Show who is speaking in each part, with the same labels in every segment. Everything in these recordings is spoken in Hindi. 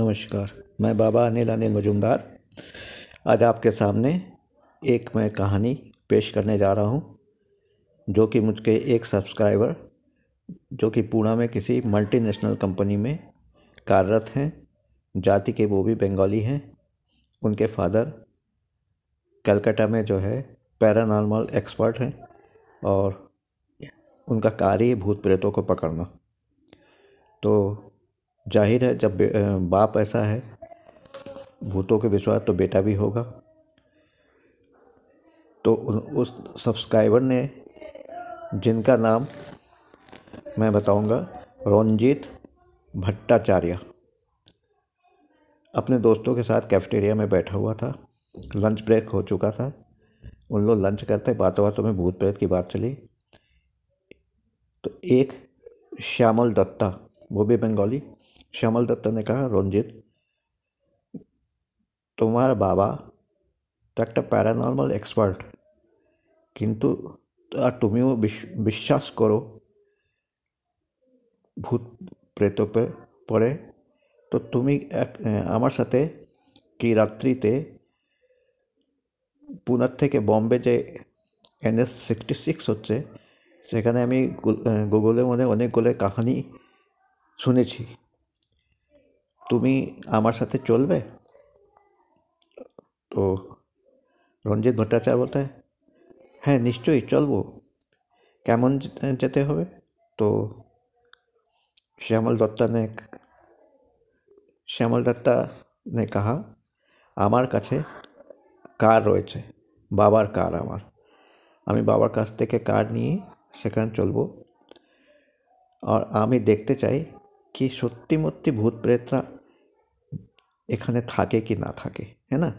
Speaker 1: नमस्कार मैं बाबा अनिल अनिल मजुमदार आज आपके सामने एक मैं कहानी पेश करने जा रहा हूँ जो कि मुझके एक सब्सक्राइबर जो कि पूना में किसी मल्टीनेशनल कंपनी में कार्यरत हैं जाति के वो भी बंगाली हैं उनके फादर कलकत्ता में जो है पैरानॉर्मल एक्सपर्ट हैं और उनका कार्य भूत प्रेतों को पकड़ना तो जाहिर है जब बाप ऐसा है भूतों के विश्वास तो बेटा भी होगा तो उस सब्सक्राइबर ने जिनका नाम मैं बताऊंगा रंजीत भट्टाचार्य अपने दोस्तों के साथ कैफेटेरिया में बैठा हुआ था लंच ब्रेक हो चुका था उन लोग लंच करते बातों बातों में भूत प्रेत की बात चली तो एक श्यामल दत्ता वो भी बंगाली श्यामल दत्ता ने कहा रंजित तुम्हारा बाबा तो একটা প্যারানর্মাল এক্সপার্ট কিন্তু আর তুমিও বিশ্বাস করো ভূত প্রেত পড়ে তো তুমি এক আমার সাথে কি রাত্রিতে পুনার থেকে বম্বে যে এনএস সিক্সটি সিক্স হচ্ছে সেখানে আমি গুগলের মনে অনেকগুলো কাহিনি শুনেছি তুমি আমার সাথে চলবে তো রঞ্জিত ভট্টাচার্য বলতে হ্যাঁ নিশ্চয়ই চলবো কেমন যেতে হবে তো শ্যামল দত্তা নে শ্যামল দত্তা নে কাহা আমার কাছে কার রয়েছে বাবার কার আমার আমি বাবার কাছ থেকে কার নিয়ে সেখানে চলবো আর আমি দেখতে চাই कि सत्यि मत्य भूत प्रेतरा एखने थे कि ना थे है ना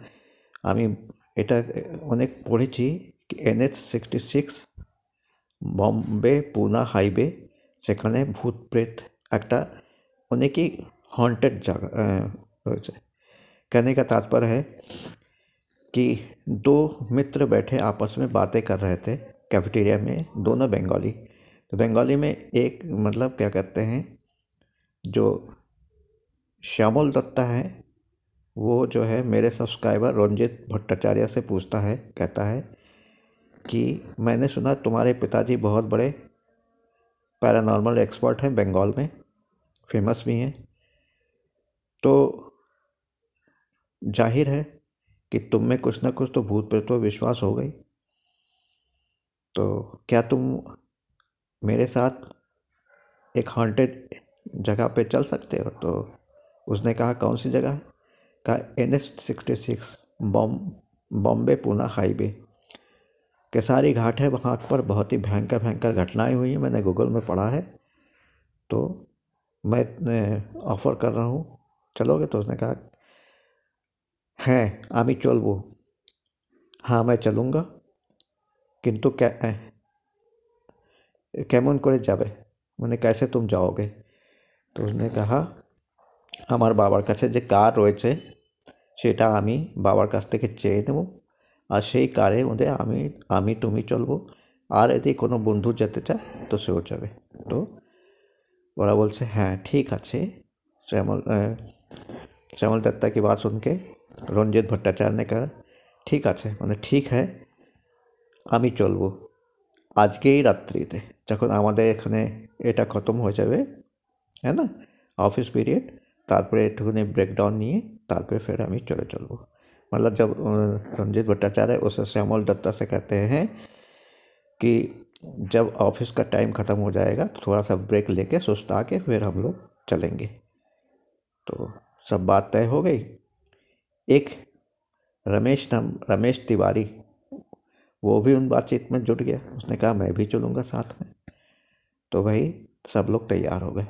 Speaker 1: अनेक पढ़े कि N H sixty six Bombay Poona highway से भूत प्रेत एक अनेक ही हंटेड जगह रही है कहने का तात्पर्य है कि दो मित्र बैठे आपस में बातें कर रहे थे कैफेटेरिया में दोनों बंगाली तो बंगाली में एक मतलब क्या कहते हैं जो श्यामल दत्ता है वो जो है मेरे सब्सक्राइबर रंजित भट्टाचार्य से पूछता है कहता है कि मैंने सुना तुम्हारे पिताजी बहुत बड़े पैरानॉर्मल एक्सपर्ट हैं बंगाल में फेमस भी हैं तो जाहिर है कि तुम में कुछ ना कुछ तो भूत प्रेतव विश्वास हो गई तो क्या तुम मेरे साथ एक हॉन्टेड जगह पे चल सकते हो तो उसने कहा कौन सी जगह कहा एन एस सिक्सटी सिक्स बॉम बॉम्बे पूना हाईवे केसारी घाट है वहाँ पर बहुत ही भयंकर भयंकर घटनाएं हुई हैं मैंने गूगल में पढ़ा है तो मैं ऑफ़र कर रहा हूँ चलोगे तो उसने कहा हैं आमी वो हाँ मैं चलूँगा किंतु कै कैमन को जावे मैंने कैसे तुम जाओगे তো उसने कहा আমার বাবার কাছে যে কার রয়েছে সেটা আমি বাবার কাছ থেকে চেয়ে দেব আর সেই কারে ওদের আমি আমি তুমি চলবো আর যদি কোনো বন্ধু যেতে চায় তো সেও যাবে তো ওরা বলছে হ্যাঁ ঠিক আছে শ্যামল শ্যামল দত্তা কি बात सुन के रंजित ঠিক আছে মানে ঠিক হ্যাঁ আমি চলবো আজকেই রাত্রিতে যখন আমাদের এখানে এটা খতম হয়ে যাবে है ना ऑफिस পিরিয়ড তারপরে एक ब्रेकडाउन नहीं তারপরে फिर हम चले चलब मतलब जब रंजीत भट्टाचार्य उस श्यामल दत्ता से कहते हैं कि जब ऑफिस का टाइम ख़त्म हो जाएगा थोड़ा सा ब्रेक लेके सुस्ता के फिर हम लोग चलेंगे तो सब बात तय हो गई एक रमेश नाम रमेश तिवारी वो भी उन बातचीत में जुट गया उसने कहा मैं भी चलूँगा साथ में तो भाई सब लोग तैयार हो गए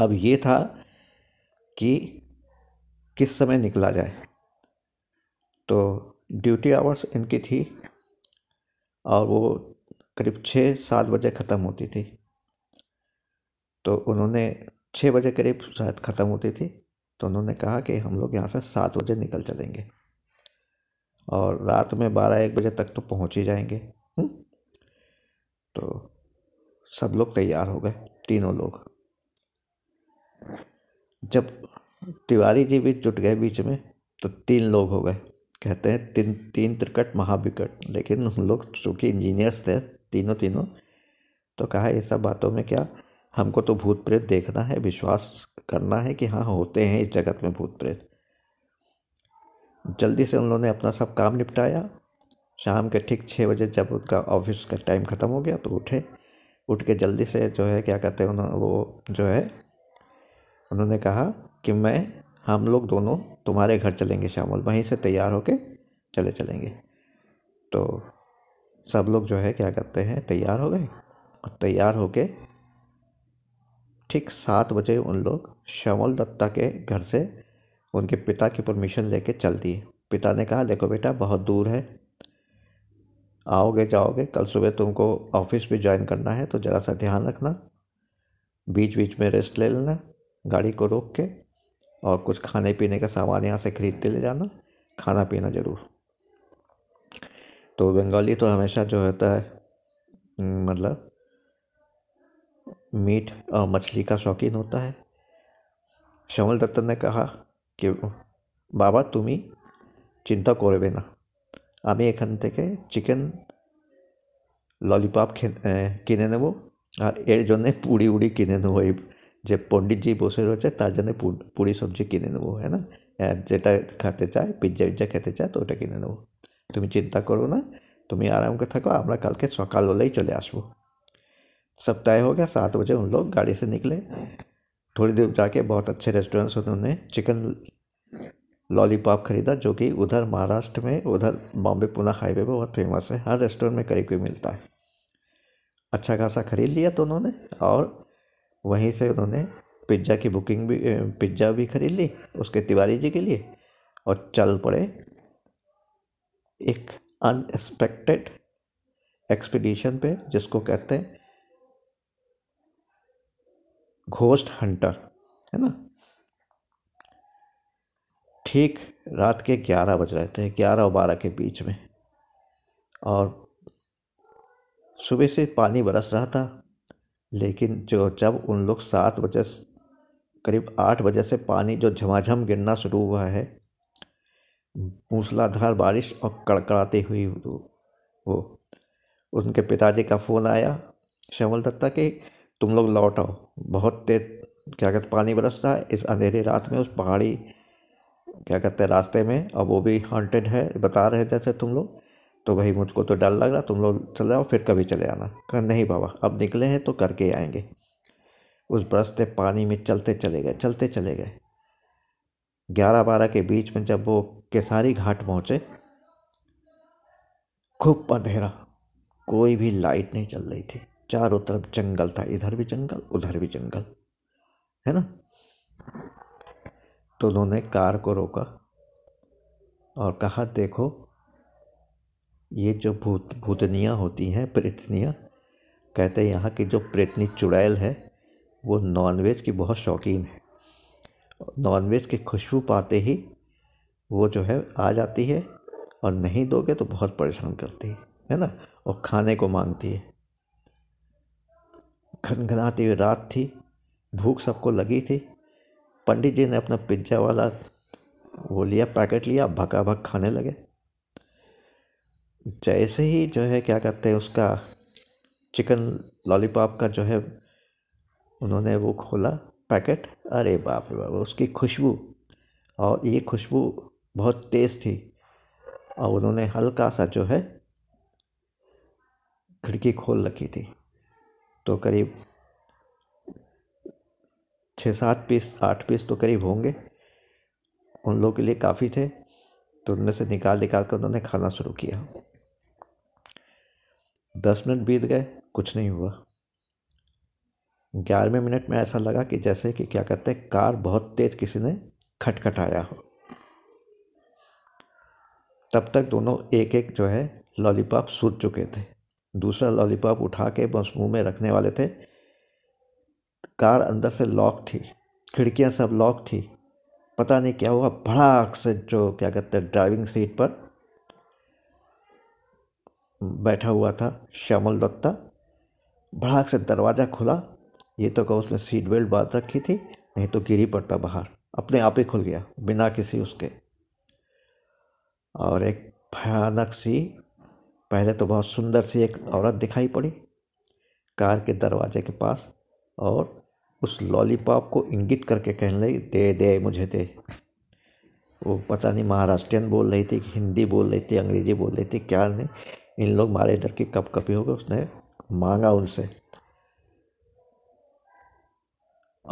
Speaker 1: अब ये था कि किस समय निकला जाए तो ड्यूटी आवर्स इनकी थी और वो करीब छः सात बजे ख़त्म होती थी तो उन्होंने छः बजे करीब शायद ख़त्म होती थी तो उन्होंने कहा कि हम लोग यहाँ से सात बजे निकल चलेंगे और रात में बारह एक बजे तक तो पहुँच ही जाएंगे हुँ? हम्म। तो सब लोग तैयार हो गए तीनों लोग जब तिवारी जी भी जुट गए बीच में तो तीन लोग हो गए कहते हैं तीन तीन त्रिकट महाविकट लेकिन उन लोग चूँकि इंजीनियर्स थे तीनों तीनों तो कहा ये सब बातों में क्या हमको तो भूत प्रेत देखना है विश्वास करना है कि हाँ होते हैं इस जगत में भूत प्रेत जल्दी से उन लोगों ने अपना सब काम निपटाया शाम के ठीक छः बजे जब उनका ऑफिस का टाइम ख़त्म हो गया तो उठे उठ के जल्दी से जो है क्या कहते हैं उन्होंने वो जो है उन्होंने कहा कि मैं हम लोग दोनों तुम्हारे घर चलेंगे श्यामल वहीं से तैयार होके चले चलेंगे तो सब लोग जो है क्या करते हैं तैयार हो गए और तैयार होके ठीक सात बजे उन लोग श्यामल दत्ता के घर से उनके पिता की परमिशन लेके चल दिए पिता ने कहा देखो बेटा बहुत दूर है आओगे जाओगे कल सुबह तुमको ऑफिस भी ज्वाइन करना है तो ज़रा सा ध्यान रखना बीच बीच में रेस्ट ले लेना गाड़ी को रोक के और कुछ खाने पीने का सामान यहाँ से ख़रीदते ले जाना खाना पीना ज़रूर तो बंगाली तो हमेशा जो होता है हम्म, मतलब मीट और मछली का शौकीन होता है श्यामल दत्तन ने कहा कि बाबा तुम्हें चिंता করবে না अभी এখান থেকে चिकन लॉलीपॉप কিনে নেব और एर जो পুরি उड़ी কিনে যে পণ্ডিতজি বসে রয়েছে তার জন্য পুরি সবজি কিনে নেবো হ্যাঁ না যেটা খেতে চায় পিৎজা পিৎজা খেতে চায় তো ওটা কিনে নেবো তুমি चिंता करो ना তুমি आराम के করে থাকো আমরা কালকে সকালবেলাই চলে আসবো सब तय हो गया सात बजे उन लोग गाड़ी से निकले थोड़ी देर जाके बहुत अच्छे रेस्टोरेंट से उन्होंने चिकन लॉलीपॉप ख़रीदा जो कि उधर महाराष्ट्र में उधर बॉम्बे पुणे हाईवे पर बहुत फेमस है हर रेस्टोरेंट में करीब कोई मिलता है अच्छा खासा ख़रीद लिया तो उन्होंने और वहीं से उन्होंने पिज्ज़ा की बुकिंग भी पिज्ज़ा भी खरीद ली उसके तिवारी जी के लिए और चल पड़े एक अनएक्सपेक्टेड एक्सपीडिशन पे जिसको कहते हैं घोस्ट हंटर है ना ठीक रात के ग्यारह बज रहे थे ग्यारह और बारह के बीच में और सुबह से पानी बरस रहा था लेकिन जो जब उन लोग सात बजे करीब आठ बजे से पानी जो झमाझम गिरना शुरू हुआ है मूसलाधार बारिश और कड़कड़ाती हुई वो उनके पिताजी का फ़ोन आया श्यामल दत्ता कि तुम लोग लौट आओ बहुत तेज क्या कहते पानी बरसता है इस अंधेरी रात में उस पहाड़ी क्या कहते हैं रास्ते में और वो भी हॉन्टेड है बता रहे जैसे तुम लोग तो भाई मुझको तो डर लग रहा तुम लोग चले जाओ फिर कभी चले आना कहा नहीं बाबा अब निकले हैं तो करके आएंगे उस ब्रश से पानी में चलते चले गए चलते चले गए ग्यारह बारह के बीच में जब वो केसारी घाट पहुँचे खूब अंधेरा कोई भी लाइट नहीं चल रही थी चारों तरफ जंगल था इधर भी जंगल उधर भी जंगल है ना तो उन्होंने कार को रोका और कहा देखो ये जो भूत भूतनियाँ होती हैं प्रेतनियाँ कहते हैं यहाँ की जो प्रेतनी चुड़ैल है वो नॉनवेज की बहुत शौकीन है नॉनवेज की खुशबू पाते ही वो जो है आ जाती है और नहीं दोगे तो बहुत परेशान करती है है ना और खाने को मांगती है घनघनाती हुई रात थी भूख सबको लगी थी पंडित जी ने अपना पिज्जा वाला वो लिया पैकेट लिया भका भक खाने लगे जैसे ही जो है क्या कहते हैं उसका चिकन लॉलीपॉप का जो है उन्होंने वो खोला पैकेट अरे बाप रे बाप उसकी खुशबू और ये खुशबू बहुत तेज़ थी और उन्होंने हल्का सा जो है खिड़की खोल रखी थी तो करीब छः सात पीस आठ पीस तो करीब होंगे उन लोगों के लिए काफ़ी थे तो उनमें से निकाल निकाल कर उन्होंने खाना शुरू किया दस मिनट बीत गए कुछ नहीं हुआ ग्यारहवें मिनट में ऐसा लगा कि जैसे कि क्या कहते हैं कार बहुत तेज़ किसी ने खटखटाया हो तब तक दोनों एक एक जो है लॉलीपॉप सूत चुके थे दूसरा लॉलीपॉप उठा के बस मुँह में रखने वाले थे कार अंदर से लॉक थी खिड़कियाँ सब लॉक थी पता नहीं क्या हुआ भड़ाक से जो क्या कहते हैं ड्राइविंग सीट पर बैठा हुआ था श्यामल दत्ता भड़ाक से दरवाज़ा खुला ये तो कहो उसने सीट बेल्ट बांध रखी थी नहीं तो गिरी पड़ता बाहर अपने आप ही खुल गया बिना किसी उसके और एक भयानक सी पहले तो बहुत सुंदर सी एक औरत दिखाई पड़ी कार के दरवाजे के पास और उस लॉलीपॉप को इंगित करके कहने लगी दे दे मुझे दे वो पता नहीं महाराष्ट्रियन बोल रही थी कि हिंदी बोल रही थी अंग्रेजी बोल रही थी क्या नहीं इन लोग मारे डर के कप कपी होकर उसने मांगा उनसे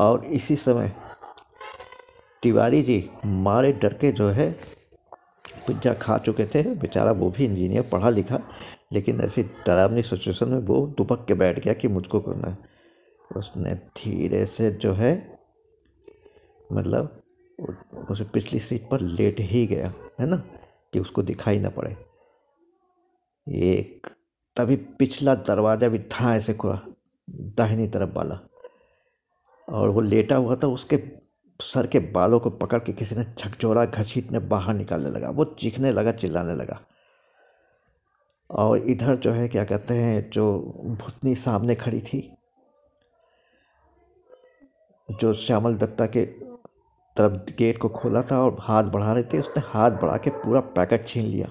Speaker 1: और इसी समय तिवारी जी मारे डर के जो है पिज्जा खा चुके थे बेचारा वो भी इंजीनियर पढ़ा लिखा लेकिन ऐसी डरावनी सिचुएशन में वो दुबक के बैठ गया कि मुझको करना है उसने धीरे से जो है मतलब उसे पिछली सीट पर लेट ही गया है ना कि उसको दिखाई ना पड़े एक तभी पिछला दरवाज़ा भी था ऐसे खुला दाहिनी तरफ वाला और वो लेटा हुआ था उसके सर के बालों को पकड़ के किसी ने झकझोरा घसीटने बाहर निकालने लगा वो चीखने लगा चिल्लाने लगा और इधर जो है क्या कहते हैं जो भुतनी सामने खड़ी थी जो श्यामल दत्ता के तरफ गेट को खोला था और हाथ बढ़ा रही थी उसने हाथ बढ़ा के पूरा पैकेट छीन लिया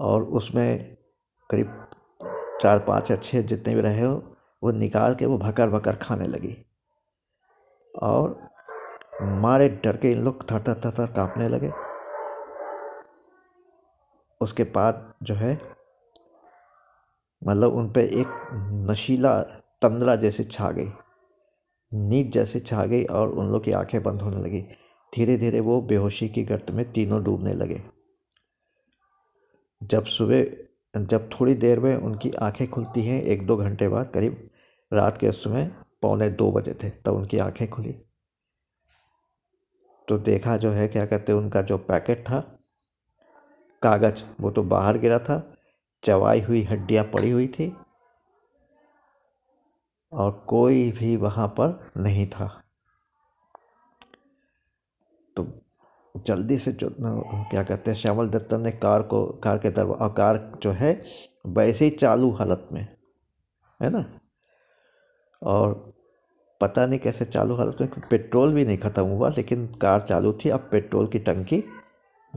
Speaker 1: और उसमें करीब चार पाँच अच्छे जितने भी रहे हो वो निकाल के वो भकर भकर खाने लगी और मारे डर के इन लोग थर थर थर थर काँपने लगे उसके बाद जो है मतलब उन पर एक नशीला तंद्रा जैसी छा गई नींद जैसी छा गई और उन लोग की आंखें बंद होने लगी धीरे धीरे वो बेहोशी की गर्त में तीनों डूबने लगे जब सुबह जब थोड़ी देर में उनकी आँखें खुलती हैं एक दो घंटे बाद करीब रात के समय पौने दो बजे थे तब उनकी आँखें खुली तो देखा जो है क्या कहते हैं उनका जो पैकेट था कागज़ वो तो बाहर गिरा था चबाई हुई हड्डियाँ पड़ी हुई थी और कोई भी वहाँ पर नहीं था जल्दी से जो क्या कहते हैं श्यामल दत्ता ने कार को कार के दरवा कार जो है वैसे ही चालू हालत में है ना और पता नहीं कैसे चालू हालत में पेट्रोल भी नहीं ख़त्म हुआ लेकिन कार चालू थी अब पेट्रोल की टंकी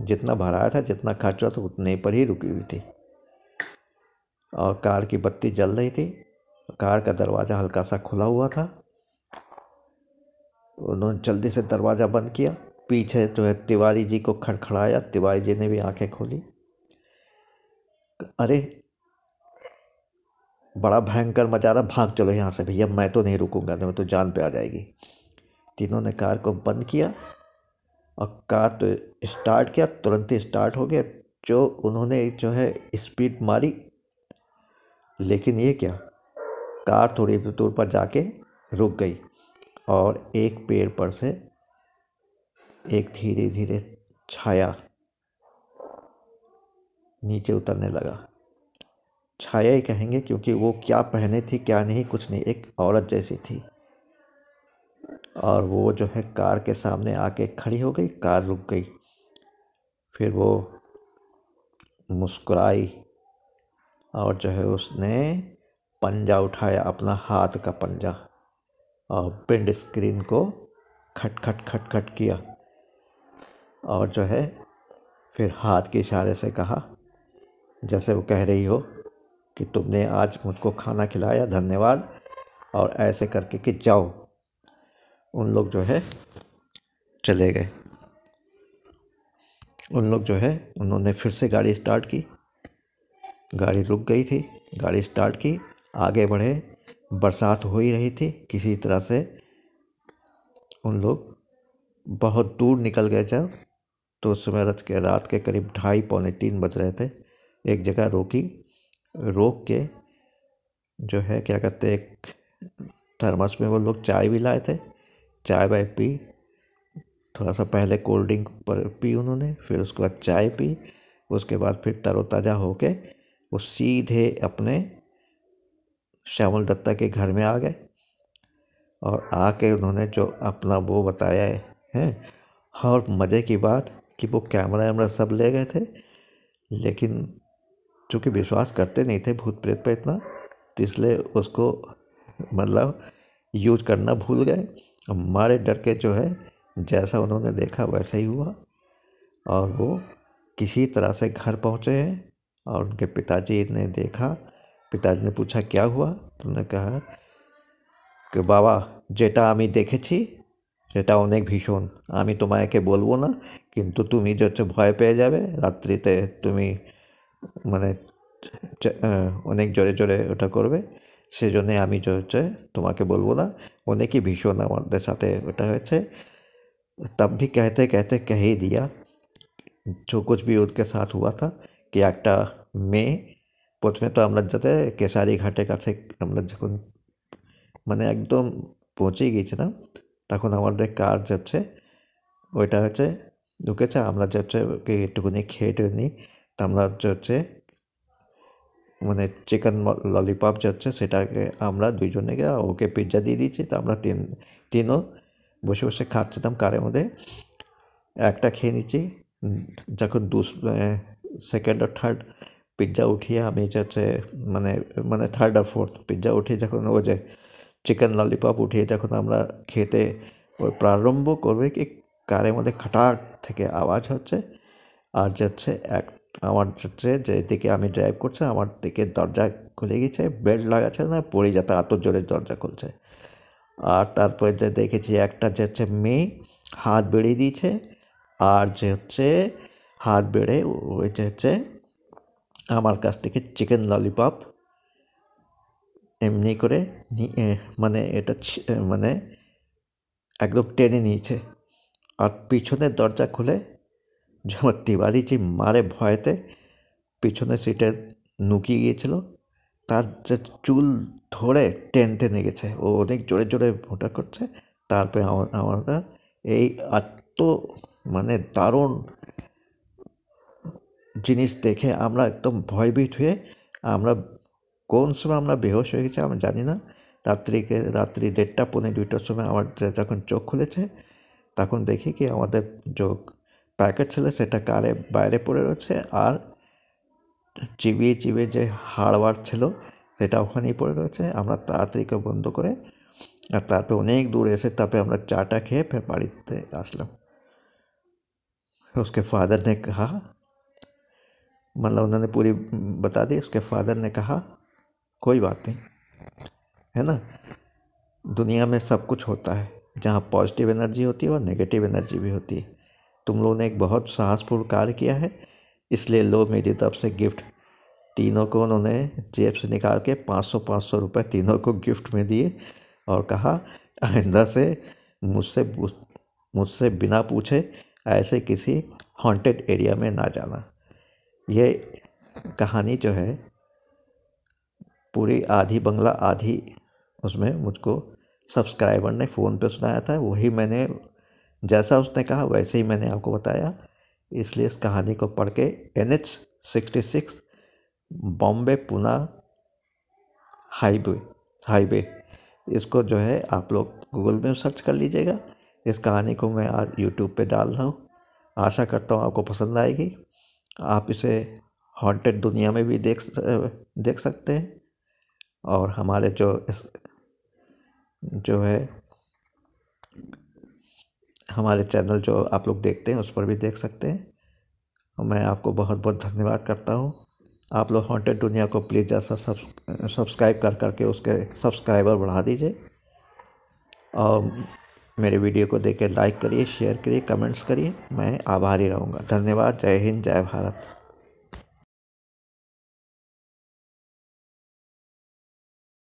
Speaker 1: जितना भराया था जितना खर्च हुआ था उतने पर ही रुकी हुई थी और कार की बत्ती जल रही थी कार का दरवाज़ा हल्का सा खुला हुआ था उन्होंने जल्दी से दरवाज़ा बंद किया पीछे जो है तिवारी जी को खड़खड़ाया तिवारी जी ने भी आंखें खोली अरे बड़ा भयंकर मचा रहा भाग चलो यहाँ से भैया मैं तो नहीं रुकूंगा नहीं तो जान पे आ जाएगी तीनों ने कार को बंद किया और कार तो स्टार्ट किया तुरंत ही स्टार्ट हो गया जो उन्होंने जो है स्पीड मारी लेकिन ये क्या कार थोड़ी दूर पर जाके रुक गई और एक पेड़ पर से एक धीरे धीरे छाया नीचे उतरने लगा छाया ही कहेंगे क्योंकि वो क्या पहने थी क्या नहीं कुछ नहीं एक औरत जैसी थी और वो जो है कार के सामने आके खड़ी हो गई कार रुक गई फिर वो मुस्कुराई और जो है उसने पंजा उठाया अपना हाथ का पंजा और विंड स्क्रीन को खट खट खट खट किया और जो है फिर हाथ के इशारे से कहा जैसे वो कह रही हो कि तुमने आज मुझको खाना खिलाया धन्यवाद और ऐसे करके कि जाओ उन लोग जो है चले गए उन लोग जो है उन्होंने फिर से गाड़ी स्टार्ट की गाड़ी रुक गई थी गाड़ी स्टार्ट की आगे बढ़े बरसात हो ही रही थी किसी तरह से उन लोग बहुत दूर निकल गए जब तो उस समय रथ के रात के करीब ढाई पौने तीन बज रहे थे एक जगह रोकी रोक के जो है क्या कहते एक थर्मस में वो लोग चाय भी लाए थे चाय वाय पी थोड़ा सा पहले कोल्ड ड्रिंक पर पी उन्होंने फिर उसके बाद चाय पी उसके बाद फिर तरोताज़ा होके वो सीधे अपने श्यामल दत्ता के घर में आ गए और आके उन्होंने जो अपना वो बताया है और मज़े की बात कि वो कैमरा वैमरा सब ले गए थे लेकिन चूँकि विश्वास करते नहीं थे भूत प्रेत पर इतना तो इसलिए उसको मतलब यूज करना भूल गए मारे डर के जो है जैसा उन्होंने देखा वैसा ही हुआ और वो किसी तरह से घर पहुँचे हैं और उनके पिताजी ने देखा पिताजी ने पूछा क्या हुआ तो उन्होंने कहा कि बाबा जेटा हमें देखे थी এটা অনেক ভিশন আমি তোমাকেই বলবো না কিন্তু তুমি যেটা ভয় পেয়ে যাবে রাত্রিতে তুমি মানে যে অনেক জোরে জোরে ওটা করবে সেই জন্য আমি যেটা তোমাকে বলবো না অনেকই ভীষণ আমার দ সাথে ওটা হয়েছে तब भी कहते कहते कह ही दिया जो कुछ भी ওর কে সাথ ہوا تھا যে আটা মে প্রথমে তো আমরা যেতে কেশারি ঘাটে কাছে অমল তখন মানে একদম পৌঁছে গিয়েছে তো তখন আমাদের কাজ যাচ্ছে ওইটা হচ্ছে ঢুকেছে আমরা যে হচ্ছে ওকে একটুখানি খেয়ে টেয়ে নিই তা আমরা যে হচ্ছে মানে চিকেন ললিপপ যে হচ্ছে সেটাকে আমরা দুইজনে ওকে পিৎজা দিয়ে দিচ্ছি তা আমরা তিন তিনও বসে বসে খাচ্ছিলাম কারের মধ্যে একটা খেয়ে নিচ্ছি যখন দু সেকেন্ড আর থার্ড পিৎজা উঠিয়ে আমি যে হচ্ছে মানে মানে থার্ড আর ফোর্থ পিৎজা উঠিয়ে যখন ও যে চিকেন ললিপপ উঠিয়ে যখন আমরা খেতে ওই প্রারম্ভ করবে কি কারের মধ্যে খাটাক থেকে আওয়াজ হচ্ছে আর যাচ্ছে এক আমার যে যেদিকে আমি ড্রাইভ করছি আমার দিকে দরজা খুলে গেছে বেল্ট লাগাচ্ছে না পড়ে যাতে এত জোরে দরজা খুলছে আর তারপরে যে দেখেছি একটা যে হচ্ছে মেয়ে হাত বেড়িয়ে দিয়েছে আর যে হচ্ছে হাত বেড়ে ওই যে হচ্ছে আমার কাছ থেকে চিকেন ললিপপ এমনি করে মানে এটা মানে একদম টেনে নিয়েছে আর পিছনের দরজা খুলে যেমন যে মারে ভয়েতে পিছনের সিটে নুকিয়ে গিয়েছিল তার যে চুল ধরে টেনতে টেনে গেছে ও অনেক জোরে জোরে ভোটা করছে তারপরে আমরা এই এত মানে দারুণ জিনিস দেখে আমরা একদম ভয়ভীত হয়ে আমরা কোন সময় আমরা বেহোশ হয়ে গেছি আমরা জানি না রাত্রিকে রাত্রি দেড়টা পৌনে দুইটার সময় আমার যখন চোখ খুলেছে তখন দেখি কি আমাদের যোগ প্যাকেট ছিল সেটা কারে বাইরে পড়ে রয়েছে আর চিবিয়ে চিবিয়ে যে হাড়ওয়ার ছিল সেটা ওখানেই পড়ে রয়েছে আমরা তাড়াতাড়িকে বন্ধ করে আর তারপরে অনেক দূরে এসে তারপরে আমরা চাটা খেয়ে ফের বাড়িতে আসলাम उसके फादर ने कहा मतलब उन्होंने पूरी बता दी उसके फादर ने कहा कोई बात नहीं है ना दुनिया में सब कुछ होता है जहाँ पॉजिटिव एनर्जी होती है वहाँ नेगेटिव एनर्जी भी होती है तुम लोगों ने एक बहुत साहसपूर्ण कार्य किया है इसलिए लो मेरी तरफ से गिफ्ट तीनों को उन्होंने जेब से निकाल के पाँच सौ पाँच सौ रुपये तीनों को गिफ्ट में दिए और कहा आइंदा से मुझसे मुझसे बिना पूछे ऐसे किसी हॉन्टेड एरिया में ना जाना ये कहानी जो है पूरी आधी बंगला आधी उसमें मुझको सब्सक्राइबर ने फ़ोन पे सुनाया था वही मैंने जैसा उसने कहा वैसे ही मैंने आपको बताया इसलिए इस कहानी को पढ़ के N H sixty six Bombay Pune highway highway इसको जो है आप लोग गूगल में सर्च कर लीजिएगा इस कहानी को मैं आज यूट्यूब पे डाल रहा हूँ आशा करता हूँ आपको पसंद आएगी आप इसे हॉन्टेड दुनिया में भी देख देख सकते हैं और हमारे जो इस जो है हमारे चैनल जो आप लोग देखते हैं उस पर भी देख सकते हैं और मैं आपको बहुत बहुत धन्यवाद करता हूँ आप लोग हॉन्टेड दुनिया को प्लीज़ जैसा सब सब्सक्राइब कर करके उसके सब्सक्राइबर बढ़ा दीजिए और मेरे वीडियो को देख के लाइक करिए शेयर करिए कमेंट्स करिए मैं आभारी रहूँगा धन्यवाद जय हिंद जय भारत